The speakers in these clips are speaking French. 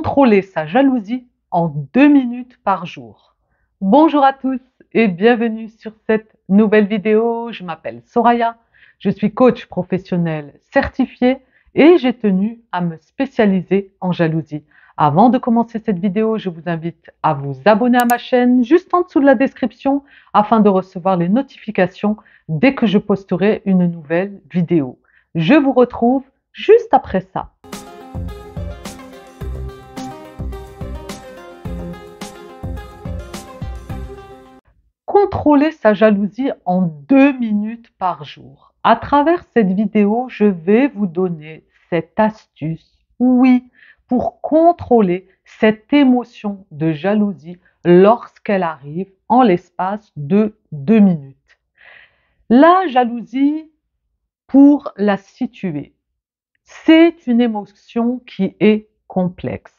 contrôler sa jalousie en deux minutes par jour. Bonjour à tous et bienvenue sur cette nouvelle vidéo. Je m'appelle Soraya, je suis coach professionnel certifié et j'ai tenu à me spécialiser en jalousie. Avant de commencer cette vidéo, je vous invite à vous abonner à ma chaîne juste en dessous de la description afin de recevoir les notifications dès que je posterai une nouvelle vidéo. Je vous retrouve juste après ça. contrôler sa jalousie en deux minutes par jour. À travers cette vidéo, je vais vous donner cette astuce, oui, pour contrôler cette émotion de jalousie lorsqu'elle arrive en l'espace de deux minutes. La jalousie, pour la situer, c'est une émotion qui est complexe,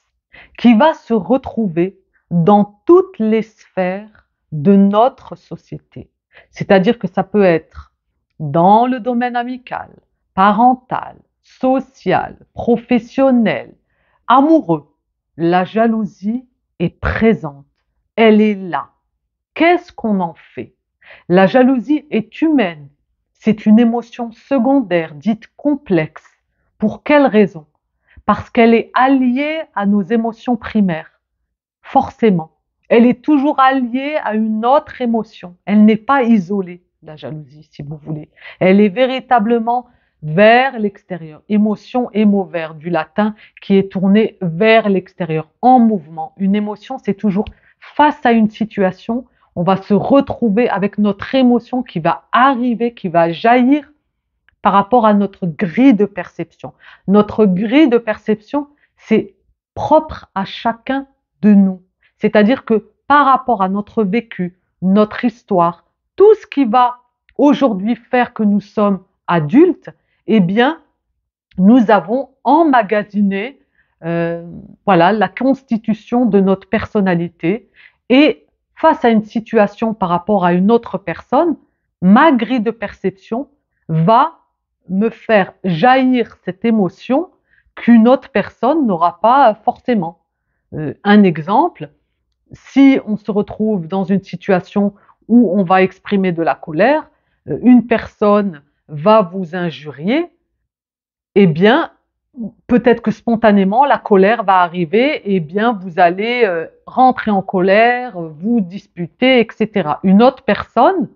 qui va se retrouver dans toutes les sphères de notre société. C'est-à-dire que ça peut être dans le domaine amical, parental, social, professionnel, amoureux. La jalousie est présente, elle est là. Qu'est-ce qu'on en fait La jalousie est humaine, c'est une émotion secondaire dite complexe. Pour quelle raison Parce qu'elle est alliée à nos émotions primaires, forcément elle est toujours alliée à une autre émotion. Elle n'est pas isolée, la jalousie, si vous voulez. Elle est véritablement vers l'extérieur. Émotion, émo vert, du latin, qui est tourné vers l'extérieur, en mouvement. Une émotion, c'est toujours face à une situation. On va se retrouver avec notre émotion qui va arriver, qui va jaillir par rapport à notre grille de perception. Notre grille de perception, c'est propre à chacun de nous. C'est-à-dire que par rapport à notre vécu, notre histoire, tout ce qui va aujourd'hui faire que nous sommes adultes, eh bien, nous avons emmagasiné euh, voilà, la constitution de notre personnalité. Et face à une situation par rapport à une autre personne, ma grille de perception va me faire jaillir cette émotion qu'une autre personne n'aura pas forcément. Euh, un exemple, si on se retrouve dans une situation où on va exprimer de la colère, euh, une personne va vous injurier, eh bien, peut-être que spontanément, la colère va arriver, et eh bien, vous allez euh, rentrer en colère, vous disputer, etc. Une autre personne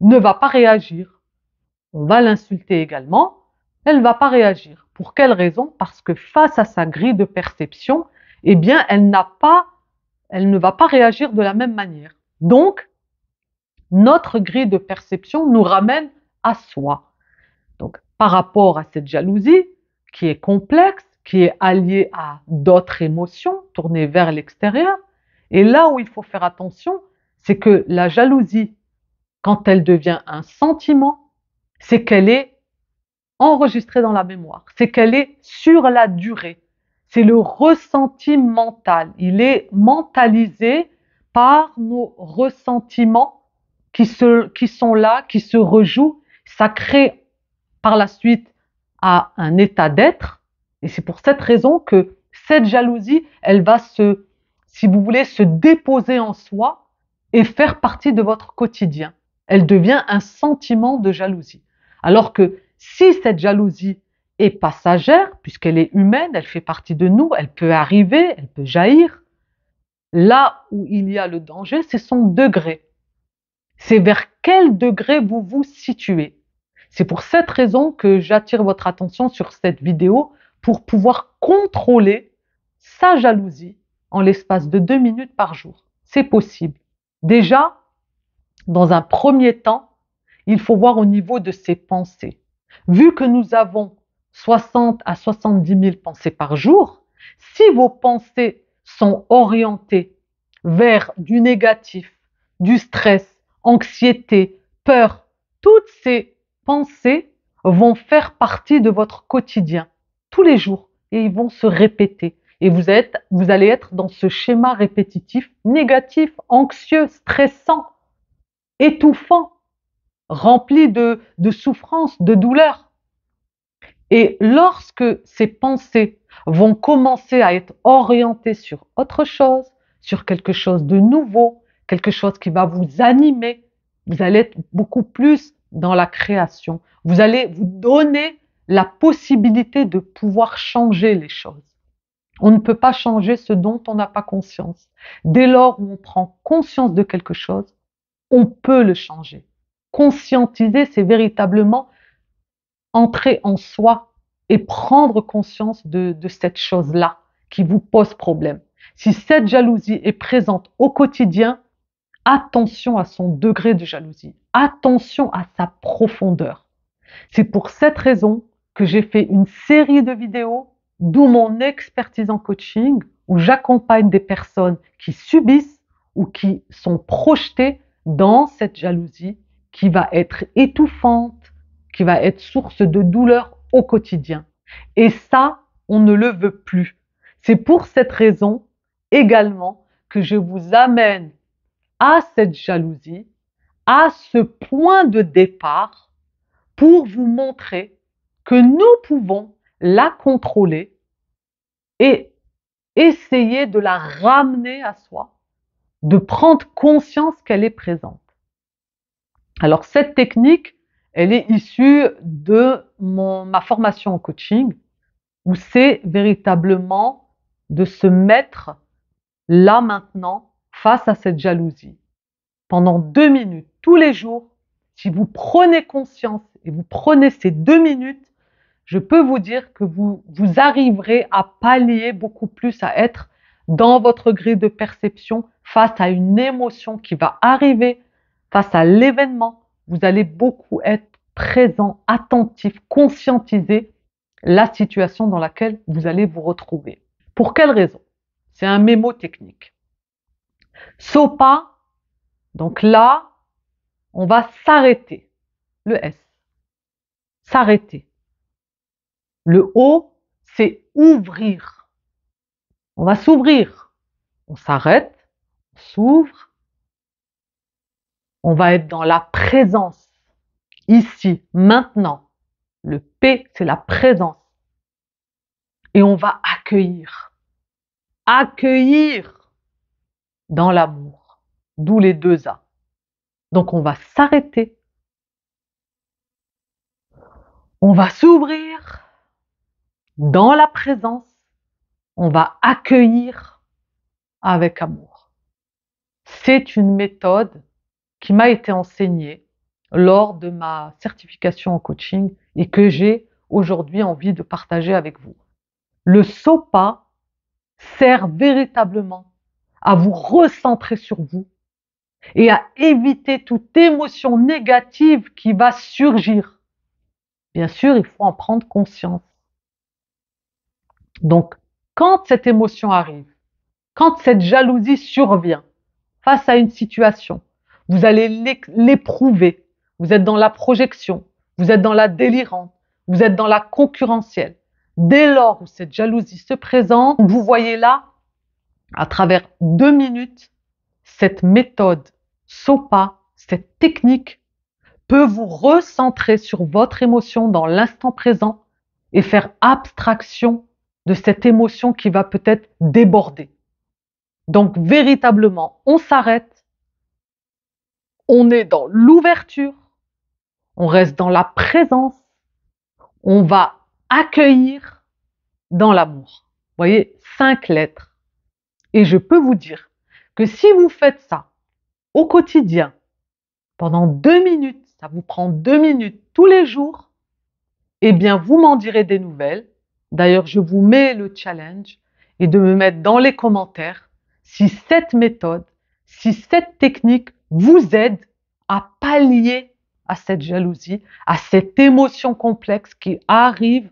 ne va pas réagir. On va l'insulter également, elle ne va pas réagir. Pour quelle raison Parce que face à sa grille de perception, eh bien, elle n'a pas elle ne va pas réagir de la même manière. Donc, notre grille de perception nous ramène à soi. Donc, par rapport à cette jalousie qui est complexe, qui est alliée à d'autres émotions tournées vers l'extérieur, et là où il faut faire attention, c'est que la jalousie, quand elle devient un sentiment, c'est qu'elle est enregistrée dans la mémoire, c'est qu'elle est sur la durée. C'est le ressenti mental. Il est mentalisé par nos ressentiments qui, se, qui sont là, qui se rejouent. Ça crée par la suite à un état d'être. Et c'est pour cette raison que cette jalousie, elle va se, si vous voulez, se déposer en soi et faire partie de votre quotidien. Elle devient un sentiment de jalousie. Alors que si cette jalousie, est passagère, puisqu'elle est humaine, elle fait partie de nous, elle peut arriver, elle peut jaillir. Là où il y a le danger, c'est son degré. C'est vers quel degré vous vous situez. C'est pour cette raison que j'attire votre attention sur cette vidéo pour pouvoir contrôler sa jalousie en l'espace de deux minutes par jour. C'est possible. Déjà, dans un premier temps, il faut voir au niveau de ses pensées. Vu que nous avons 60 à 70 000 pensées par jour, si vos pensées sont orientées vers du négatif, du stress, anxiété, peur, toutes ces pensées vont faire partie de votre quotidien tous les jours et ils vont se répéter. Et vous, êtes, vous allez être dans ce schéma répétitif négatif, anxieux, stressant, étouffant, rempli de, de souffrance, de douleur. Et lorsque ces pensées vont commencer à être orientées sur autre chose, sur quelque chose de nouveau, quelque chose qui va vous animer, vous allez être beaucoup plus dans la création. Vous allez vous donner la possibilité de pouvoir changer les choses. On ne peut pas changer ce dont on n'a pas conscience. Dès lors où on prend conscience de quelque chose, on peut le changer. Conscientiser, c'est véritablement entrer en soi et prendre conscience de, de cette chose-là qui vous pose problème. Si cette jalousie est présente au quotidien, attention à son degré de jalousie, attention à sa profondeur. C'est pour cette raison que j'ai fait une série de vidéos, d'où mon expertise en coaching, où j'accompagne des personnes qui subissent ou qui sont projetées dans cette jalousie qui va être étouffante, qui va être source de douleur au quotidien. Et ça, on ne le veut plus. C'est pour cette raison également que je vous amène à cette jalousie, à ce point de départ pour vous montrer que nous pouvons la contrôler et essayer de la ramener à soi, de prendre conscience qu'elle est présente. Alors cette technique, elle est issue de mon, ma formation en coaching, où c'est véritablement de se mettre là maintenant face à cette jalousie. Pendant deux minutes, tous les jours, si vous prenez conscience et vous prenez ces deux minutes, je peux vous dire que vous, vous arriverez à pallier beaucoup plus, à être dans votre grille de perception face à une émotion qui va arriver, face à l'événement, vous allez beaucoup être présent, attentif, conscientiser la situation dans laquelle vous allez vous retrouver. Pour quelle raison C'est un mémo technique. SOPA, donc là, on va s'arrêter. Le S, s'arrêter. Le O, c'est ouvrir. On va s'ouvrir. On s'arrête, on s'ouvre, on va être dans la présence, ici, maintenant. Le P, c'est la présence. Et on va accueillir. Accueillir dans l'amour. D'où les deux A. Donc on va s'arrêter. On va s'ouvrir dans la présence. On va accueillir avec amour. C'est une méthode qui m'a été enseigné lors de ma certification en coaching et que j'ai aujourd'hui envie de partager avec vous. Le SOPA sert véritablement à vous recentrer sur vous et à éviter toute émotion négative qui va surgir. Bien sûr, il faut en prendre conscience. Donc, quand cette émotion arrive, quand cette jalousie survient face à une situation, vous allez l'éprouver. Vous êtes dans la projection. Vous êtes dans la délirante. Vous êtes dans la concurrentielle. Dès lors où cette jalousie se présente, vous voyez là, à travers deux minutes, cette méthode SOPA, cette technique peut vous recentrer sur votre émotion dans l'instant présent et faire abstraction de cette émotion qui va peut-être déborder. Donc véritablement, on s'arrête, on est dans l'ouverture, on reste dans la présence, on va accueillir dans l'amour. Vous voyez, cinq lettres. Et je peux vous dire que si vous faites ça au quotidien, pendant deux minutes, ça vous prend deux minutes tous les jours, eh bien, vous m'en direz des nouvelles. D'ailleurs, je vous mets le challenge et de me mettre dans les commentaires si cette méthode, si cette technique vous aide à pallier à cette jalousie, à cette émotion complexe qui arrive,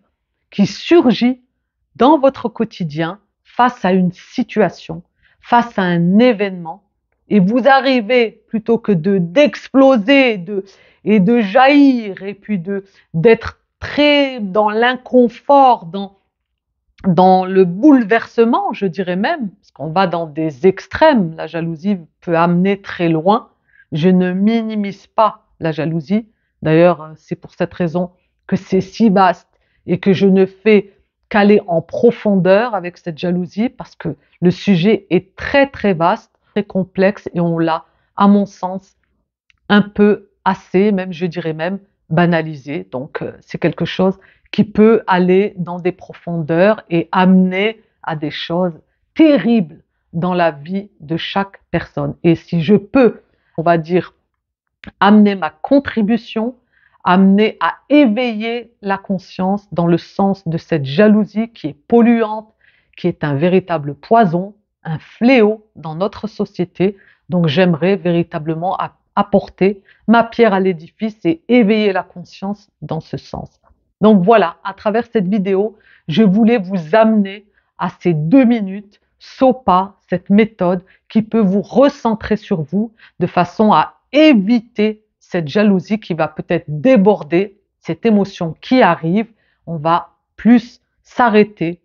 qui surgit dans votre quotidien face à une situation, face à un événement. Et vous arrivez plutôt que de d'exploser de, et de jaillir et puis de d'être très dans l'inconfort, dans dans le bouleversement, je dirais même, parce qu'on va dans des extrêmes, la jalousie peut amener très loin. Je ne minimise pas la jalousie. D'ailleurs, c'est pour cette raison que c'est si vaste et que je ne fais qu'aller en profondeur avec cette jalousie parce que le sujet est très très vaste, très complexe et on l'a, à mon sens, un peu assez, même je dirais même, banalisé. Donc, euh, c'est quelque chose qui peut aller dans des profondeurs et amener à des choses terribles dans la vie de chaque personne. Et si je peux, on va dire, amener ma contribution, amener à éveiller la conscience dans le sens de cette jalousie qui est polluante, qui est un véritable poison, un fléau dans notre société. Donc j'aimerais véritablement apporter ma pierre à l'édifice et éveiller la conscience dans ce sens. Donc voilà, à travers cette vidéo, je voulais vous amener à ces deux minutes, SOPA, cette méthode qui peut vous recentrer sur vous de façon à éviter cette jalousie qui va peut-être déborder, cette émotion qui arrive. On va plus s'arrêter,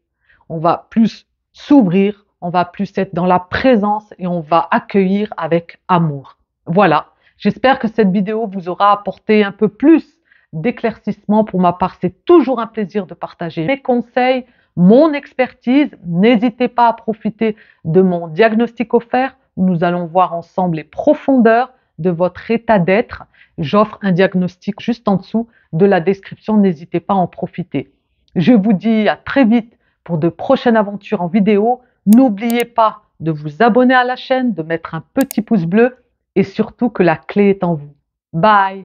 on va plus s'ouvrir, on va plus être dans la présence et on va accueillir avec amour. Voilà, J'espère que cette vidéo vous aura apporté un peu plus d'éclaircissement. Pour ma part, c'est toujours un plaisir de partager mes conseils, mon expertise. N'hésitez pas à profiter de mon diagnostic offert nous allons voir ensemble les profondeurs de votre état d'être. J'offre un diagnostic juste en dessous de la description. N'hésitez pas à en profiter. Je vous dis à très vite pour de prochaines aventures en vidéo. N'oubliez pas de vous abonner à la chaîne, de mettre un petit pouce bleu et surtout que la clé est en vous. Bye